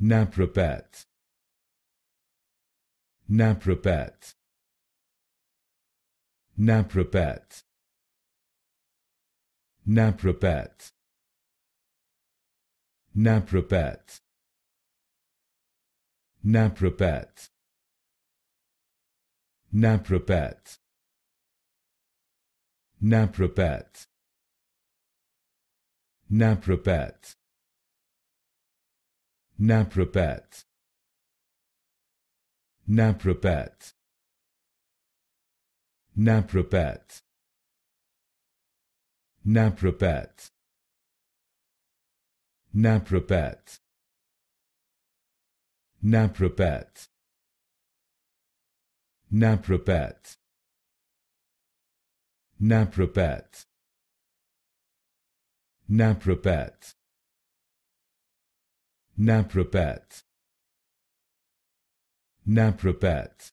Napropath. Napropath. Napropath. Napropath. Napropath. Napropath. Napropath. Napropath. Napropath. Napropath Napropath Napropath Napropath Napropath Napropath Napropath Napropath Napropath Napropath. Napropath.